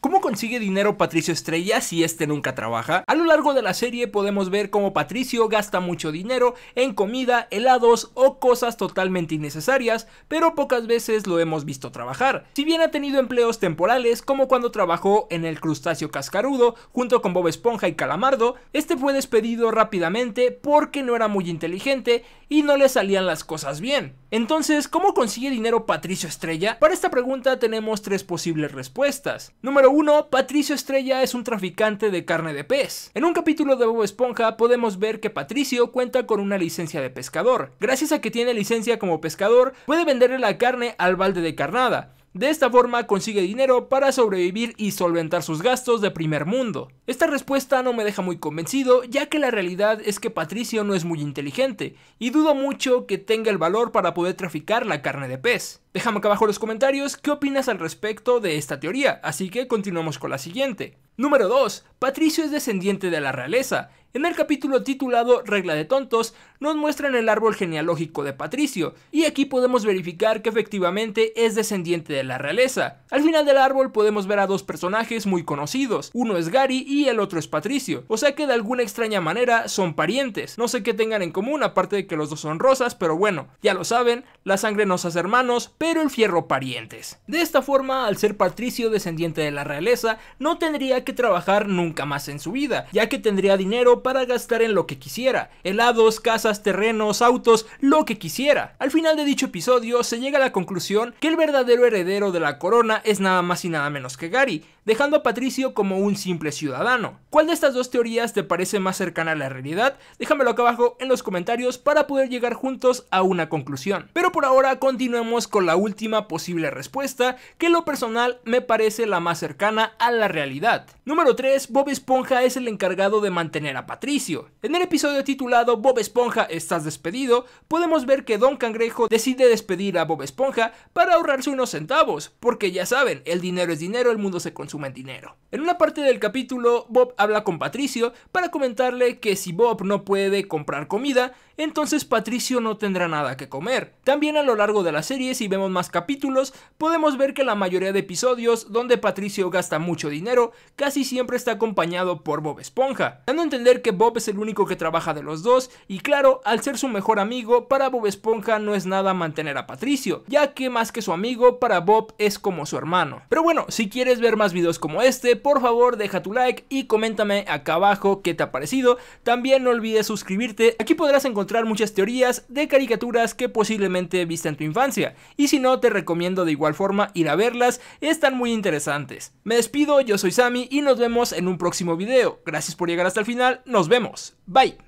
¿Cómo consigue dinero Patricio Estrella si este nunca trabaja? A lo largo de la serie podemos ver cómo Patricio gasta mucho dinero en comida, helados o cosas totalmente innecesarias, pero pocas veces lo hemos visto trabajar. Si bien ha tenido empleos temporales, como cuando trabajó en el crustáceo cascarudo junto con Bob Esponja y Calamardo, este fue despedido rápidamente porque no era muy inteligente y no le salían las cosas bien. Entonces, ¿cómo consigue dinero Patricio Estrella? Para esta pregunta tenemos tres posibles respuestas. Número 1, Patricio Estrella es un traficante de carne de pez. En un capítulo de Bob Esponja podemos ver que Patricio cuenta con una licencia de pescador. Gracias a que tiene licencia como pescador, puede venderle la carne al balde de carnada. De esta forma consigue dinero para sobrevivir y solventar sus gastos de primer mundo. Esta respuesta no me deja muy convencido ya que la realidad es que Patricio no es muy inteligente y dudo mucho que tenga el valor para poder traficar la carne de pez. Déjame acá abajo en los comentarios qué opinas al respecto de esta teoría, así que continuamos con la siguiente. Número 2. Patricio es descendiente de la realeza. En el capítulo titulado Regla de Tontos, nos muestran el árbol genealógico de Patricio, y aquí podemos verificar que efectivamente es descendiente de la realeza. Al final del árbol podemos ver a dos personajes muy conocidos, uno es Gary y el otro es Patricio, o sea que de alguna extraña manera son parientes, no sé qué tengan en común aparte de que los dos son rosas, pero bueno, ya lo saben, la sangre nos hace hermanos, pero el fierro parientes. De esta forma, al ser Patricio descendiente de la realeza, no tendría que trabajar nunca más en su vida, ya que tendría dinero para gastar en lo que quisiera, helados, casas, terrenos, autos, lo que quisiera. Al final de dicho episodio se llega a la conclusión que el verdadero heredero de la corona es nada más y nada menos que Gary, dejando a Patricio como un simple ciudadano. ¿Cuál de estas dos teorías te parece más cercana a la realidad? Déjamelo acá abajo en los comentarios para poder llegar juntos a una conclusión. Pero por ahora continuemos con la última posible respuesta, que en lo personal me parece la más cercana a la realidad. Número 3. Bob Esponja es el encargado de mantener a Patricio. En el episodio titulado Bob Esponja estás despedido, podemos ver que Don Cangrejo decide despedir a Bob Esponja para ahorrarse unos centavos, porque ya saben, el dinero es dinero, el mundo se consume en dinero. En una parte del capítulo, Bob habla con Patricio para comentarle que si Bob no puede comprar comida, entonces Patricio no tendrá nada que comer. También a lo largo de la serie, si vemos más capítulos, podemos ver que la mayoría de episodios donde Patricio gasta mucho dinero casi siempre está acompañado por Bob Esponja, dando a entender que Bob es el único que trabaja de los dos y claro, al ser su mejor amigo, para Bob Esponja no es nada mantener a Patricio, ya que más que su amigo, para Bob es como su hermano. Pero bueno, si quieres ver más videos como este, por favor deja tu like y coméntame acá abajo qué te ha parecido. También no olvides suscribirte, aquí podrás encontrar muchas teorías de caricaturas que posiblemente viste en tu infancia, y si no te recomiendo de igual forma ir a verlas, están muy interesantes. Me despido, yo soy Sami y nos vemos en un próximo video. Gracias por llegar hasta el final, nos vemos, bye.